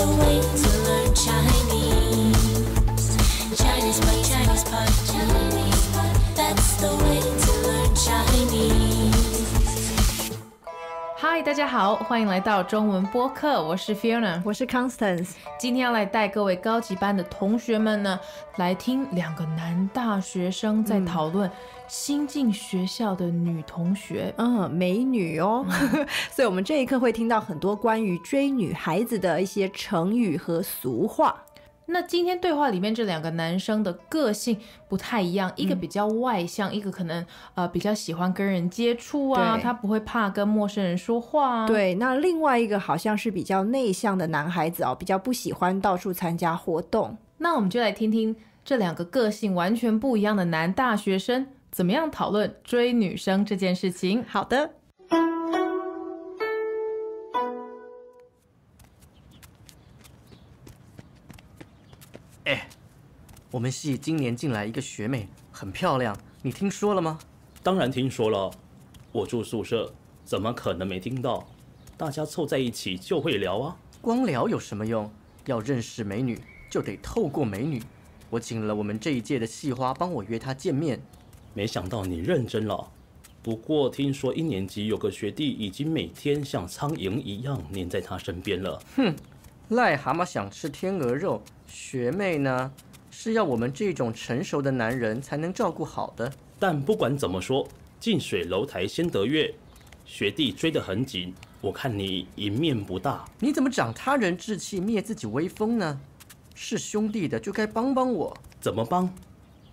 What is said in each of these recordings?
Hi，大家好，欢迎来到中文播客。我是 Fiona，我是 Constance。今天要来带各位高级班的同学们呢，来听两个男大学生在讨论。新进学校的女同学，嗯，美女哦，所以我们这一刻会听到很多关于追女孩子的一些成语和俗话。那今天对话里面这两个男生的个性不太一样，一个比较外向，一个可能呃比较喜欢跟人接触啊，他不会怕跟陌生人说话。对，那另外一个好像是比较内向的男孩子哦，比较不喜欢到处参加活动。那我们就来听听这两个个性完全不一样的男大学生。怎么样讨论追女生这件事情？好的。哎，我们系今年进来一个学妹，很漂亮，你听说了吗？当然听说了，我住宿舍，怎么可能没听到？大家凑在一起就会聊啊。光聊有什么用？要认识美女，就得透过美女。我请了我们这一届的系花帮我约她见面。没想到你认真了，不过听说一年级有个学弟已经每天像苍蝇一样黏在他身边了。哼，癞蛤蟆想吃天鹅肉，学妹呢是要我们这种成熟的男人才能照顾好的。但不管怎么说，近水楼台先得月，学弟追得很紧，我看你赢面不大。你怎么长他人志气灭自己威风呢？是兄弟的就该帮帮我，怎么帮？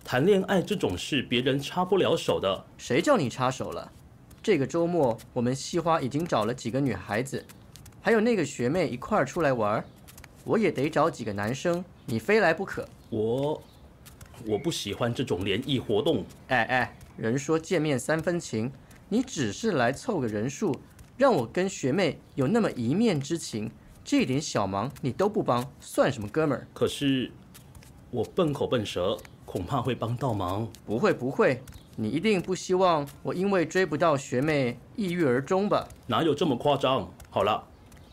谈恋爱这种事，别人插不了手的。谁叫你插手了？这个周末我们系花已经找了几个女孩子，还有那个学妹一块儿出来玩儿，我也得找几个男生。你非来不可。我，我不喜欢这种联谊活动。哎哎，人说见面三分情，你只是来凑个人数，让我跟学妹有那么一面之情，这点小忙你都不帮，算什么哥们儿？可是，我笨口笨舌。恐怕会帮到忙。不会不会，你一定不希望我因为追不到学妹抑郁而终吧？哪有这么夸张？好了，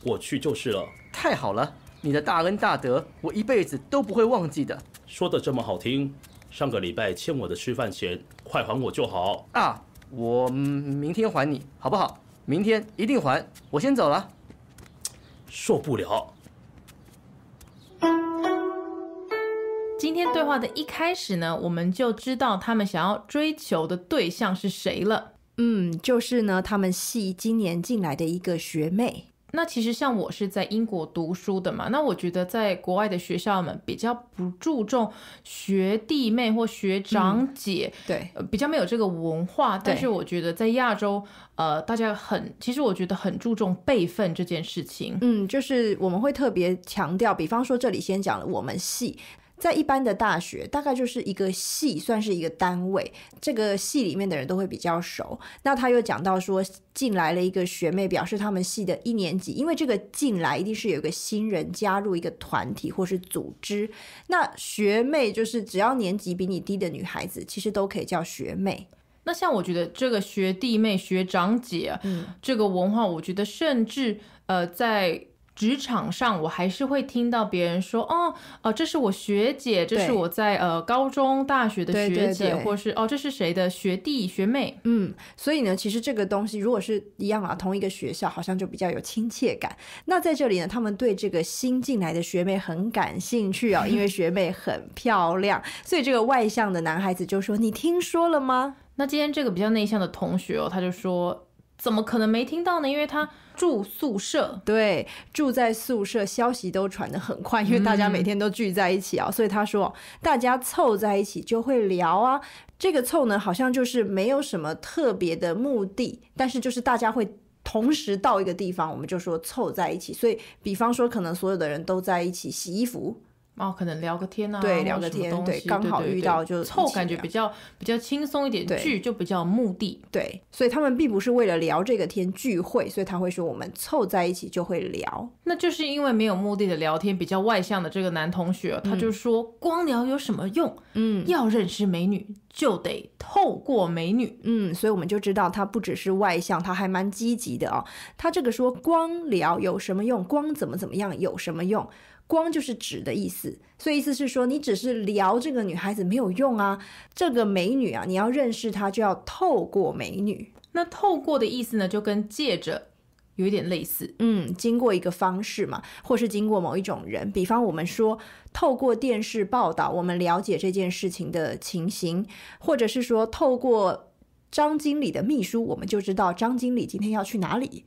我去就是了。太好了，你的大恩大德我一辈子都不会忘记的。说的这么好听，上个礼拜欠我的吃饭钱，快还我就好。啊，我明天还你好不好？明天一定还。我先走了。受不了。今天对话的一开始呢，我们就知道他们想要追求的对象是谁了。嗯，就是呢，他们系今年进来的一个学妹。那其实像我是在英国读书的嘛，那我觉得在国外的学校们比较不注重学弟妹或学长姐，对，比较没有这个文化。但是我觉得在亚洲，呃，大家很，其实我觉得很注重辈分这件事情。嗯，就是我们会特别强调，比方说这里先讲了我们系。在一般的大学，大概就是一个系算是一个单位，这个系里面的人都会比较熟。那他又讲到说，进来了一个学妹，表示他们系的一年级，因为这个进来一定是有一个新人加入一个团体或是组织。那学妹就是只要年级比你低的女孩子，其实都可以叫学妹。那像我觉得这个学弟妹、学长姐这个文化，我觉得甚至呃在。职场上，我还是会听到别人说，哦哦，这是我学姐，这是我在呃高中、大学的学姐，或是哦，这是谁的学弟、学妹。嗯，所以呢，其实这个东西如果是一样啊，同一个学校，好像就比较有亲切感。那在这里呢，他们对这个新进来的学妹很感兴趣啊，因为学妹很漂亮，所以这个外向的男孩子就说：“你听说了吗？”那今天这个比较内向的同学哦，他就说。怎么可能没听到呢？因为他住宿舍，对，住在宿舍，消息都传的很快，因为大家每天都聚在一起啊，所以他说大家凑在一起就会聊啊。这个凑呢，好像就是没有什么特别的目的，但是就是大家会同时到一个地方，我们就说凑在一起。所以，比方说，可能所有的人都在一起洗衣服。哦，可能聊个天呐，聊个天，刚好遇到就凑，感觉比较比较轻松一点。聚就比较目的，对，所以他们并不是为了聊这个天聚会，所以他会说我们凑在一起就会聊。那就是因为没有目的的聊天，比较外向的这个男同学，他就说光聊有什么用？嗯，要认识美女就得透过美女，嗯，所以我们就知道他不只是外向，他还蛮积极的哦。他这个说光聊有什么用？光怎么怎么样有什么用？光就是指的意思，所以意思是说，你只是聊这个女孩子没有用啊。这个美女啊，你要认识她，就要透过美女。那透过的意思呢，就跟借着有一点类似。嗯，经过一个方式嘛，或是经过某一种人。比方我们说，透过电视报道，我们了解这件事情的情形；或者是说，透过张经理的秘书，我们就知道张经理今天要去哪里。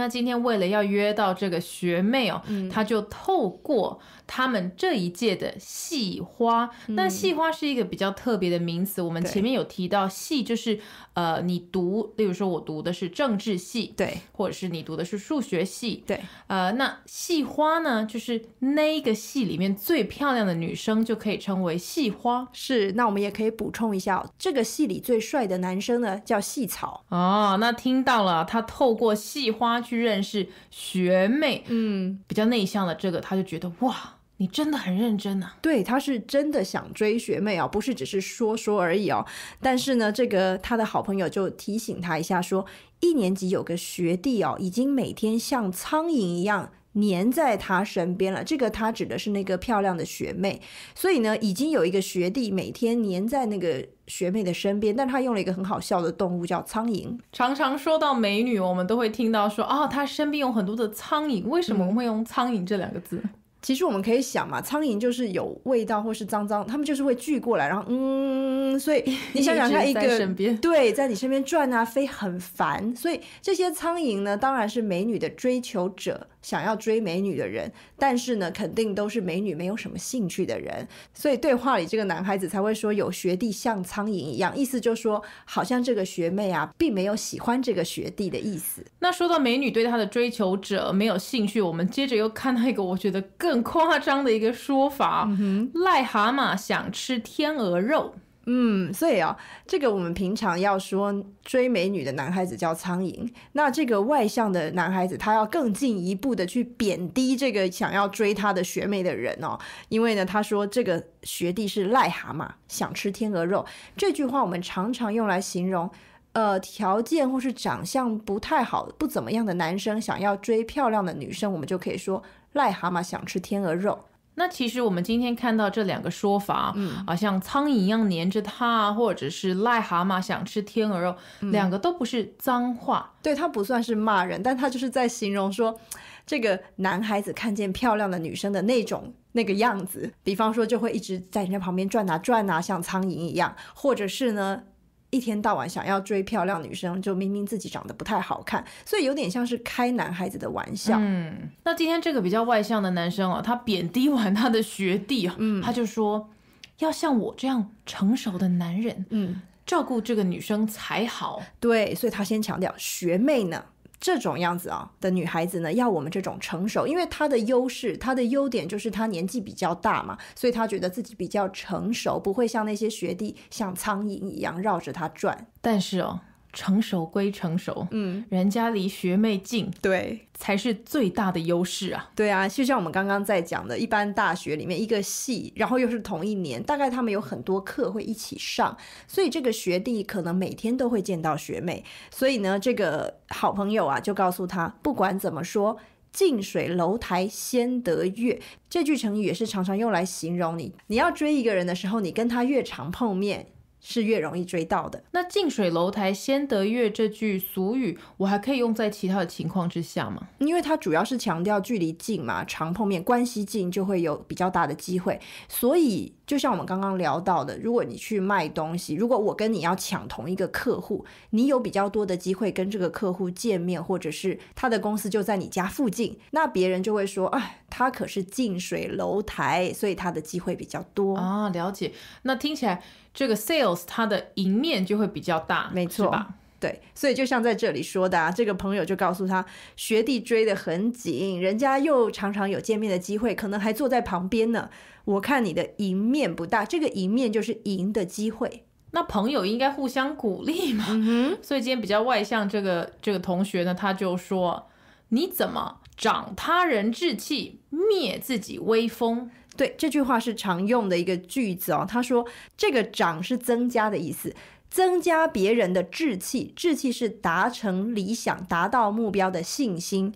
那今天为了要约到这个学妹哦，他就透过他们这一届的系花。那系花是一个比较特别的名词，我们前面有提到，系就是呃，你读，例如说我读的是政治系，对，或者是你读的是数学系，对。呃，那系花呢，就是那一个系里面最漂亮的女生就可以称为系花。是。那我们也可以补充一下，这个系里最帅的男生呢，叫戏草。哦，那听到了，他透过戏花。去认识学妹，嗯，比较内向的这个，他就觉得哇，你真的很认真呐，对，他是真的想追学妹啊，不是只是说说而已哦。但是呢，这个他的好朋友就提醒他一下，说一年级有个学弟哦，已经每天像苍蝇一样。黏在她身边了，这个他指的是那个漂亮的学妹，所以呢，已经有一个学弟每天黏在那个学妹的身边，但他用了一个很好笑的动物，叫苍蝇。常常说到美女，我们都会听到说，哦，她身边有很多的苍蝇。为什么我们会用苍蝇这两个字？其实我们可以想嘛，苍蝇就是有味道或是脏脏，他们就是会聚过来，然后嗯，所以你想想看，一个 对，在你身边转啊飞，很烦。所以这些苍蝇呢，当然是美女的追求者。想要追美女的人，但是呢，肯定都是美女没有什么兴趣的人，所以对话里这个男孩子才会说有学弟像苍蝇一样，意思就是说好像这个学妹啊，并没有喜欢这个学弟的意思。那说到美女对她的追求者没有兴趣，我们接着又看到一个我觉得更夸张的一个说法：癞蛤蟆想吃天鹅肉。嗯，所以啊，这个我们平常要说追美女的男孩子叫苍蝇。那这个外向的男孩子，他要更进一步的去贬低这个想要追他的学妹的人哦，因为呢，他说这个学弟是癞蛤蟆想吃天鹅肉。这句话我们常常用来形容，呃，条件或是长相不太好、不怎么样的男生想要追漂亮的女生，我们就可以说癞蛤蟆想吃天鹅肉。那其实我们今天看到这两个说法，嗯啊，像苍蝇一样粘着他，或者是癞蛤蟆想吃天鹅肉，两个都不是脏话，对他不算是骂人，但他就是在形容说这个男孩子看见漂亮的女生的那种那个样子，比方说就会一直在人家旁边转啊转啊，像苍蝇一样，或者是呢。一天到晚想要追漂亮女生，就明明自己长得不太好看，所以有点像是开男孩子的玩笑。嗯，那今天这个比较外向的男生啊，他贬低完他的学弟嗯，他就说要像我这样成熟的男人，嗯，照顾这个女生才好。对，所以他先强调学妹呢。这种样子啊的女孩子呢，要我们这种成熟，因为她的优势、她的优点就是她年纪比较大嘛，所以她觉得自己比较成熟，不会像那些学弟像苍蝇一样绕着她转。但是哦。成熟归成熟，嗯，人家离学妹近，对，才是最大的优势啊。对啊，就像我们刚刚在讲的，一般大学里面一个系，然后又是同一年，大概他们有很多课会一起上，所以这个学弟可能每天都会见到学妹，所以呢，这个好朋友啊就告诉他，不管怎么说，近水楼台先得月，这句成语也是常常用来形容你，你要追一个人的时候，你跟他越常碰面。是越容易追到的。那近水楼台先得月这句俗语，我还可以用在其他的情况之下吗？因为它主要是强调距离近嘛，常碰面，关系近就会有比较大的机会。所以，就像我们刚刚聊到的，如果你去卖东西，如果我跟你要抢同一个客户，你有比较多的机会跟这个客户见面，或者是他的公司就在你家附近，那别人就会说，哎。他可是近水楼台，所以他的机会比较多啊。了解，那听起来这个 sales 它的赢面就会比较大，没错。吧？对，所以就像在这里说的，啊，这个朋友就告诉他，学弟追得很紧，人家又常常有见面的机会，可能还坐在旁边呢。我看你的赢面不大，这个赢面就是赢的机会。那朋友应该互相鼓励嘛。嗯所以今天比较外向这个这个同学呢，他就说，你怎么？长他人志气，灭自己威风。对，这句话是常用的一个句子哦。他说，这个“长”是增加的意思，增加别人的志气，志气是达成理想、达到目标的信心；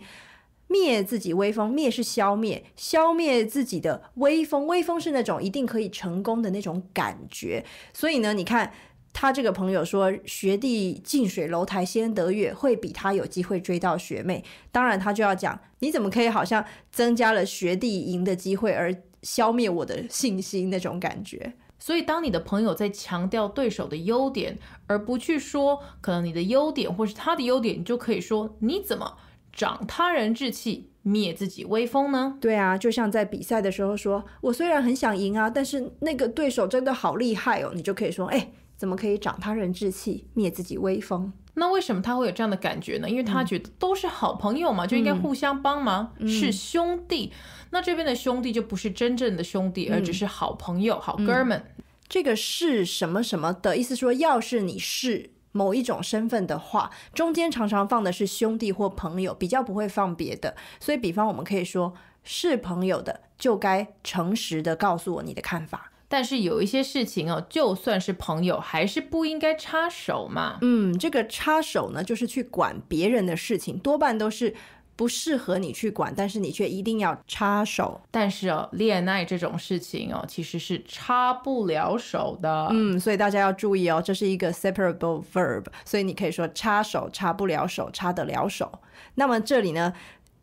灭自己威风，灭是消灭，消灭自己的威风。威风是那种一定可以成功的那种感觉。所以呢，你看。他这个朋友说：“学弟近水楼台先得月，会比他有机会追到学妹。”当然，他就要讲：“你怎么可以好像增加了学弟赢的机会，而消灭我的信心那种感觉？”所以，当你的朋友在强调对手的优点，而不去说可能你的优点或是他的优点，你就可以说：“你怎么长他人志气，灭自己威风呢？”对啊，就像在比赛的时候，说我虽然很想赢啊，但是那个对手真的好厉害哦，你就可以说：“哎。”怎么可以长他人志气，灭自己威风？那为什么他会有这样的感觉呢？因为他觉得都是好朋友嘛，就应该互相帮忙，是兄弟。那这边的兄弟就不是真正的兄弟，而只是好朋友、好哥们。这个是什么什么的意思？说要是你是某一种身份的话，中间常常放的是兄弟或朋友，比较不会放别的。所以，比方我们可以说，是朋友的，就该诚实的告诉我你的看法。但是有一些事情哦，就算是朋友，还是不应该插手嘛。嗯，这个插手呢，就是去管别人的事情，多半都是不适合你去管，但是你却一定要插手。但是哦，恋爱这种事情哦，其实是插不了手的。嗯，所以大家要注意哦，这是一个 separable verb，所以你可以说插手插不了手，插得了手。那么这里呢？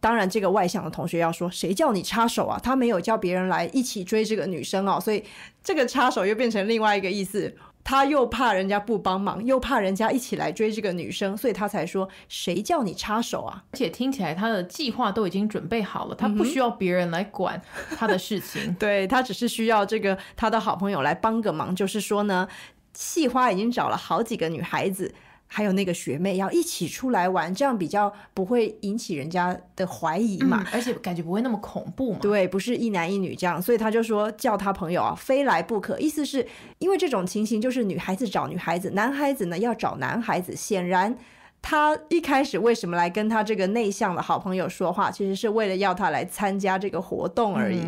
当然，这个外向的同学要说：“谁叫你插手啊？他没有叫别人来一起追这个女生哦，所以这个插手又变成另外一个意思。他又怕人家不帮忙，又怕人家一起来追这个女生，所以他才说：‘谁叫你插手啊？’而且听起来他的计划都已经准备好了，他不需要别人来管他的事情。对他只是需要这个他的好朋友来帮个忙，就是说呢，细花已经找了好几个女孩子。”还有那个学妹要一起出来玩，这样比较不会引起人家的怀疑嘛，而且感觉不会那么恐怖嘛。对，不是一男一女这样，所以他就说叫他朋友啊，非来不可，意思是因为这种情形就是女孩子找女孩子，男孩子呢要找男孩子。显然他一开始为什么来跟他这个内向的好朋友说话，其实是为了要他来参加这个活动而已。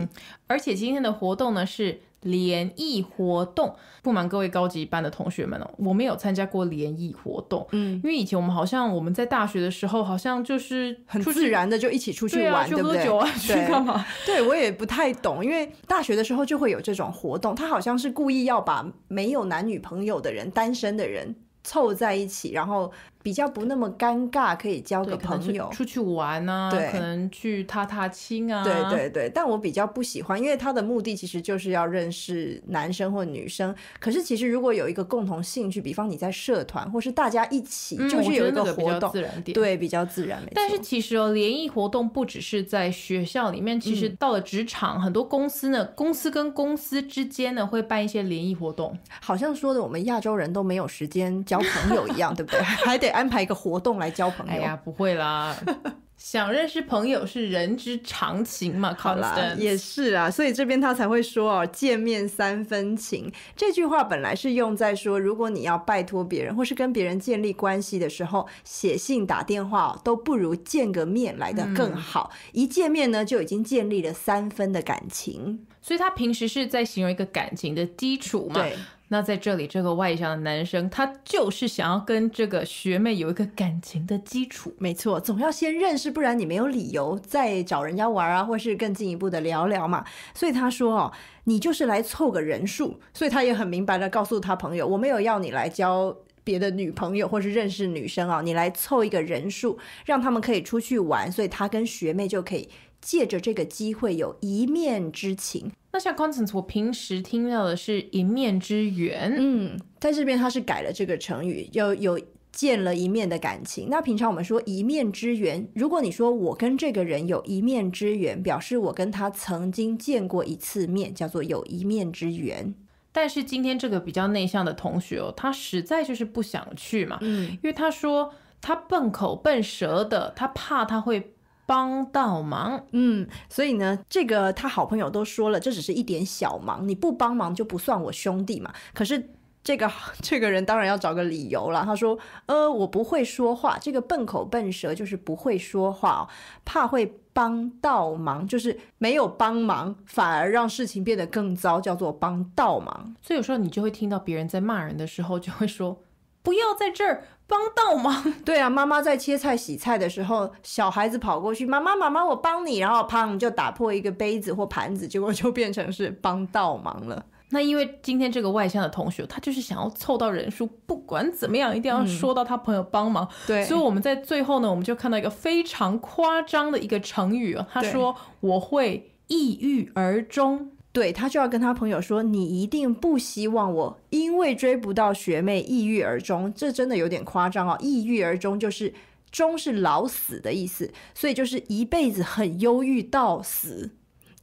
而且今天的活动呢是。联谊活动，不瞒各位高级班的同学们哦，我没有参加过联谊活动。嗯，因为以前我们好像我们在大学的时候，好像就是很自然的就一起出去玩，对不对？去喝酒啊，去干嘛？对我也不太懂，因为大学的时候就会有这种活动，他好像是故意要把没有男女朋友的人、单身的人凑在一起，然后。比较不那么尴尬，可以交个朋友，出去玩啊，可能去踏踏青啊。对对对，但我比较不喜欢，因为他的目的其实就是要认识男生或女生。可是其实如果有一个共同兴趣，比方你在社团，或是大家一起，就是有一个活动，对，比较自然。但是其实哦，联谊活动不只是在学校里面，其实到了职场，很多公司呢，公司跟公司之间呢会办一些联谊活动。好像说的我们亚洲人都没有时间交朋友一样，对不对？还得。安排一个活动来交朋友？哎呀，不会啦！想认识朋友是人之常情嘛，考拉也是啊，所以这边他才会说哦，“见面三分情”这句话本来是用在说，如果你要拜托别人或是跟别人建立关系的时候，写信打电话都不如见个面来的更好。一见面呢，就已经建立了三分的感情，所以他平时是在形容一个感情的基础嘛。对。那在这里，这个外向的男生他就是想要跟这个学妹有一个感情的基础，没错，总要先认识，不然你没有理由再找人家玩啊，或是更进一步的聊聊嘛。所以他说哦，你就是来凑个人数，所以他也很明白的告诉他朋友，我没有要你来交别的女朋友或是认识女生啊，你来凑一个人数，让他们可以出去玩，所以他跟学妹就可以。借着这个机会有一面之情，那像 c o n t a n c e 我平时听到的是一面之缘，嗯，在这边他是改了这个成语，有有见了一面的感情。那平常我们说一面之缘，如果你说我跟这个人有一面之缘，表示我跟他曾经见过一次面，叫做有一面之缘。但是今天这个比较内向的同学哦，他实在就是不想去嘛，嗯，因为他说他笨口笨舌的，他怕他会。帮倒忙，嗯，所以呢，这个他好朋友都说了，这只是一点小忙，你不帮忙就不算我兄弟嘛。可是这个 这个人当然要找个理由了，他说，呃，我不会说话，这个笨口笨舌就是不会说话，怕会帮倒忙，就是没有帮忙，反而让事情变得更糟，叫做帮倒忙。所以有时候你就会听到别人在骂人的时候，就会说。不要在这儿帮倒忙。对啊，妈妈在切菜洗菜的时候，小孩子跑过去，妈妈妈妈我帮你，然后砰就打破一个杯子或盘子，结果就变成是帮倒忙了。那因为今天这个外向的同学，他就是想要凑到人数，不管怎么样一定要说到他朋友帮忙。对，所以我们在最后呢，我们就看到一个非常夸张的一个成语啊，他说我会抑郁而终。对他就要跟他朋友说：“你一定不希望我因为追不到学妹抑郁而终，这真的有点夸张哦！抑郁而终就是终是老死的意思，所以就是一辈子很忧郁到死。”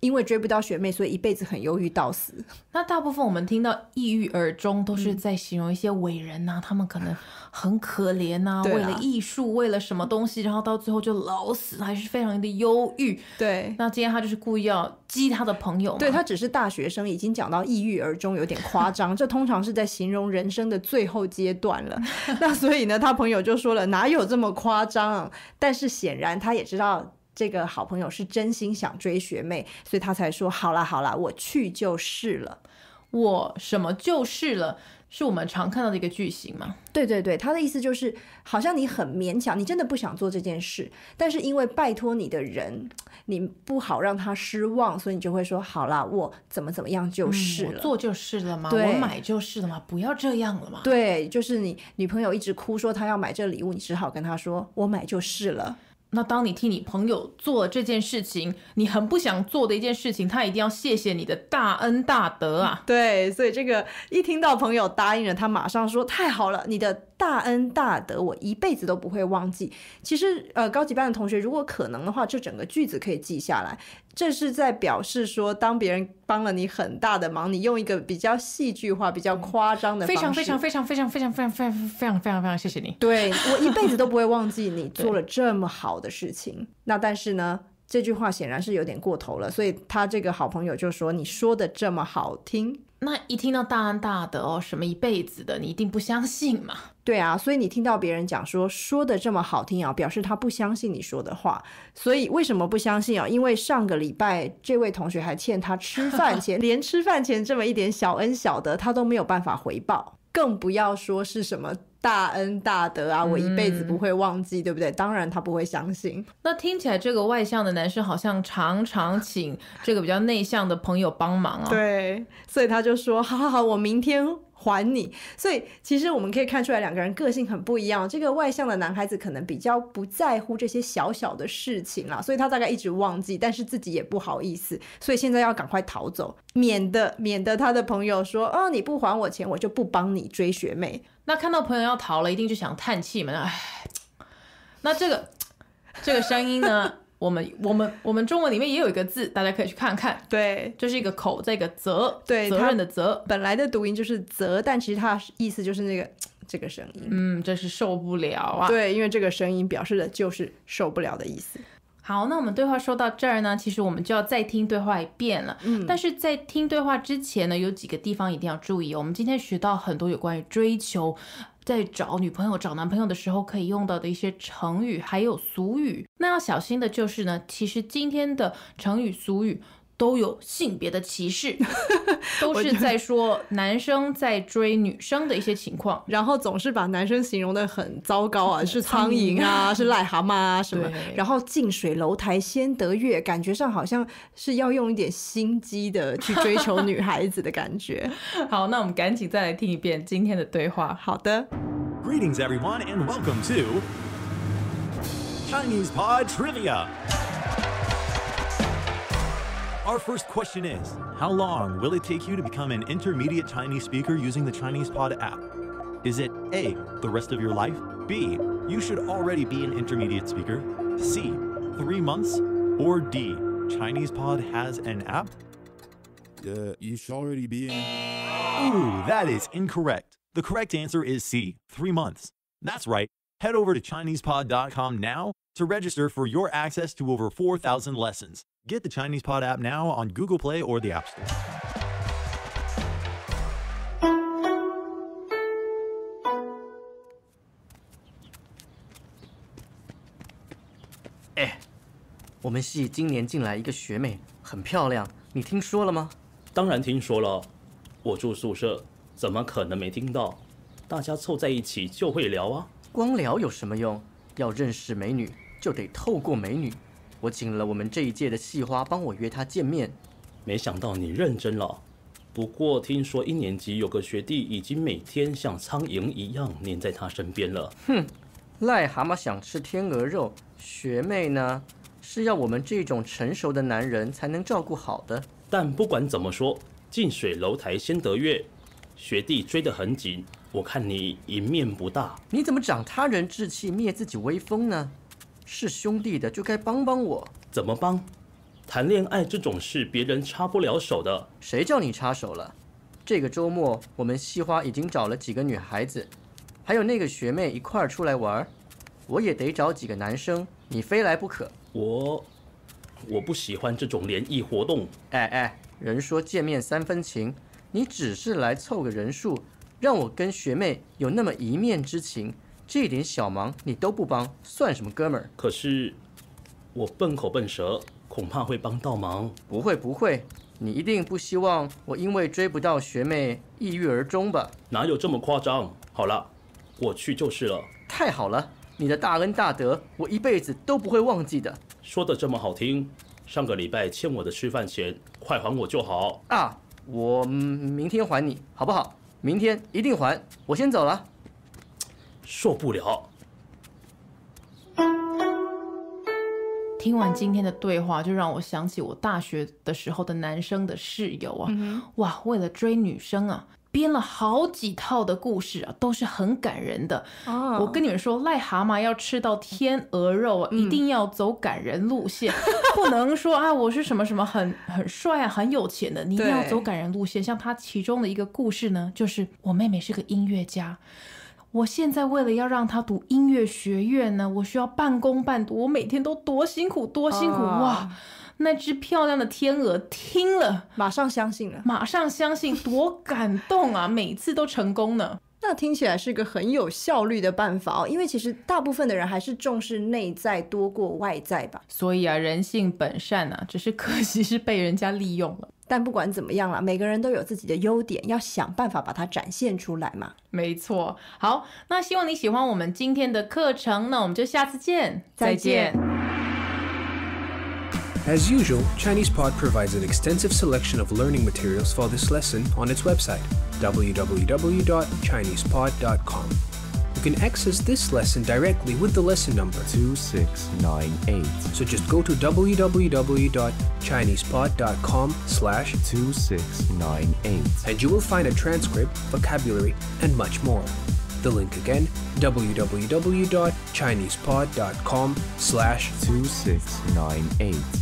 因为追不到学妹，所以一辈子很忧郁到死。那大部分我们听到“抑郁而终”都是在形容一些伟人呐，他们可能很可怜呐，为了艺术，为了什么东西，然后到最后就老死，还是非常的忧郁。对。那今天他就是故意要激他的朋友。对他只是大学生，已经讲到“抑郁而终”有点夸张，这通常是在形容人生的最后阶段了。那所以呢，他朋友就说了：“哪有这么夸张？”但是显然他也知道。这个好朋友是真心想追学妹，所以他才说：“好啦好啦，我去就是了。”我什么就是了？是我们常看到的一个句型吗？对对对，他的意思就是，好像你很勉强，你真的不想做这件事，但是因为拜托你的人，你不好让他失望，所以你就会说：“好啦，我怎么怎么样就是了。”我做就是了吗？我买就是了吗？不要这样了吗？对，就是你女朋友一直哭说她要买这礼物，你只好跟她说：“我买就是了。”那当你替你朋友做这件事情，你很不想做的一件事情，他一定要谢谢你的大恩大德啊！对，所以这个一听到朋友答应了，他马上说太好了，你的。大恩大德，我一辈子都不会忘记。其实，呃，高级班的同学，如果可能的话，这整个句子可以记下来。这是在表示说，当别人帮了你很大的忙，你用一个比较戏剧化、比较夸张的方式，非常非常非常非常非常非常非常非常非常谢谢你。对我一辈子都不会忘记你 做了这么好的事情。那但是呢，这句话显然是有点过头了，所以他这个好朋友就说：“你说的这么好听。”那一听到大恩大德哦，什么一辈子的，你一定不相信嘛？对啊，所以你听到别人讲说说的这么好听啊，表示他不相信你说的话。所以为什么不相信啊？因为上个礼拜这位同学还欠他吃饭钱，连吃饭钱这么一点小恩小德他都没有办法回报，更不要说是什么。大恩大德啊，我一辈子不会忘记，对不对？当然他不会相信。那听起来这个外向的男生好像常常请这个比较内向的朋友帮忙啊。对，所以他就说：“好好好，我明天。”还你，所以其实我们可以看出来，两个人个性很不一样。这个外向的男孩子可能比较不在乎这些小小的事情啦，所以他大概一直忘记，但是自己也不好意思，所以现在要赶快逃走，免得免得他的朋友说：“哦，你不还我钱，我就不帮你追学妹。”那看到朋友要逃了，一定就想叹气嘛，唉。那这个这个声音呢？我们我们我们中文里面也有一个字，大家可以去看看。对，这是一个口，这个责，责任的责。本来的读音就是责，但其实它的意思就是那个 这个声音。嗯，真是受不了啊！对，因为这个声音表示的就是受不了的意思。好，那我们对话说到这儿呢，其实我们就要再听对话一遍了。嗯，但是在听对话之前呢，有几个地方一定要注意。我们今天学到很多有关于追求。在找女朋友、找男朋友的时候可以用到的一些成语，还有俗语。那要小心的就是呢，其实今天的成语俗语。都有性别的歧视，都是在说男生在追女生的一些情况，然后总是把男生形容的很糟糕啊，是苍蝇啊，是癞蛤蟆啊什么，然后近水楼台先得月，感觉上好像是要用一点心机的去追求女孩子的感觉。好，那我们赶紧再来听一遍今天的对话。好的。Greetings everyone and welcome to Chinese p o d Trivia. Our first question is, how long will it take you to become an intermediate Chinese speaker using the Chinese Pod app? Is it A, the rest of your life? B, you should already be an intermediate speaker? C, three months? Or D, Chinese Pod has an app? Uh, you should already be in. Ooh, that is incorrect. The correct answer is C, three months. That's right, Head over to ChinesePod.com now to register for your access to over 4,000 lessons. Get the ChinesePod app now on Google Play or the App Store. 哎，我们系今年进来一个学妹，很漂亮，你听说了吗？当然听说了，我住宿舍，怎么可能没听到？大家凑在一起就会聊啊。光聊有什么用？要认识美女，就得透过美女。我请了我们这一届的戏花帮我约她见面，没想到你认真了。不过听说一年级有个学弟已经每天像苍蝇一样黏在她身边了。哼，癞蛤蟆想吃天鹅肉，学妹呢是要我们这种成熟的男人才能照顾好的。但不管怎么说，近水楼台先得月，学弟追得很紧。我看你赢面不大，你怎么长他人志气灭自己威风呢？是兄弟的就该帮帮我，怎么帮？谈恋爱这种事别人插不了手的，谁叫你插手了？这个周末我们系花已经找了几个女孩子，还有那个学妹一块儿出来玩，我也得找几个男生，你非来不可。我，我不喜欢这种联谊活动。哎哎，人说见面三分情，你只是来凑个人数。让我跟学妹有那么一面之情，这点小忙你都不帮，算什么哥们儿？可是我笨口笨舌，恐怕会帮倒忙。不会不会，你一定不希望我因为追不到学妹抑郁而终吧？哪有这么夸张？好了，我去就是了。太好了，你的大恩大德我一辈子都不会忘记的。说的这么好听，上个礼拜欠我的吃饭钱，快还我就好。啊，我明天还你好不好？明天一定还，我先走了。受不了！听完今天的对话，就让我想起我大学的时候的男生的室友啊，哇，为了追女生啊。编了好几套的故事啊，都是很感人的。我跟你们说，癞蛤蟆要吃到天鹅肉啊，一定要走感人路线，不能说啊，我是什么什么很 很帅、很有钱的，你一定要走感人路线。像他其中的一个故事呢，就是我妹妹是个音乐家，我现在为了要让她读音乐学院呢，我需要半工半读，我每天都多辛苦多辛苦哇。那只漂亮的天鹅听了，马上相信了，马上相信，多感动啊！每次都成功呢，那听起来是个很有效率的办法哦。因为其实大部分的人还是重视内在多过外在吧。所以啊，人性本善啊，只是可惜是被人家利用了。但不管怎么样了，每个人都有自己的优点，要想办法把它展现出来嘛。没错。好，那希望你喜欢我们今天的课程，那我们就下次见，再见。As usual, ChinesePod provides an extensive selection of learning materials for this lesson on its website, www.chinesepod.com. You can access this lesson directly with the lesson number 2698. So just go to www.chinesepod.com slash 2698 and you will find a transcript, vocabulary, and much more. The link again, www.chinesepod.com slash 2698.